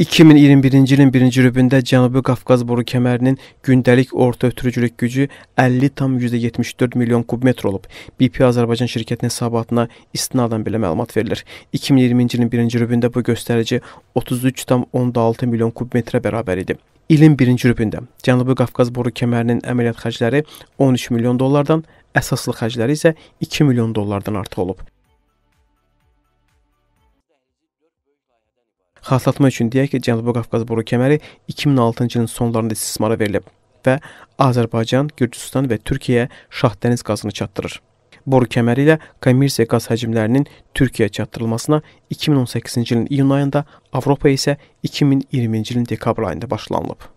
2021-ci ilin 1-ci rübündə Cənubi Qafqaz boru kəmərinin gündəlik orta ötürücülük gücü 50,74 milyon kubmetr olub. BP Azərbaycan şirkətinin hesabatına istinadən belə məlumat verilir. 2020-ci ilin 1-ci rübündə bu göstərici 33,6 milyon kubmetrə bərabər idi. İlin 1-ci rübündə Cənubi Qafqaz boru kəmərinin əməliyyat xərcləri 13 milyon dollardan, əsaslı xərcləri isə 2 milyon dollardan artıq olub. Xatırlatma üçün deyək ki, Cənubi Qafqaz boru kəməri 2006-cı ilin sonlarında istismara verilib və Azərbaycan, Gürcüstan və Türkiyə Şah dəniz qazını çatdırır. Boru kəməri ilə kommersiya qaz həcmlərinin Türkiyəyə çatdırılmasına 2018-ci ilin iyun ayında, Avropa isə 2020-ci ilin dekabr ayında başlanılıb.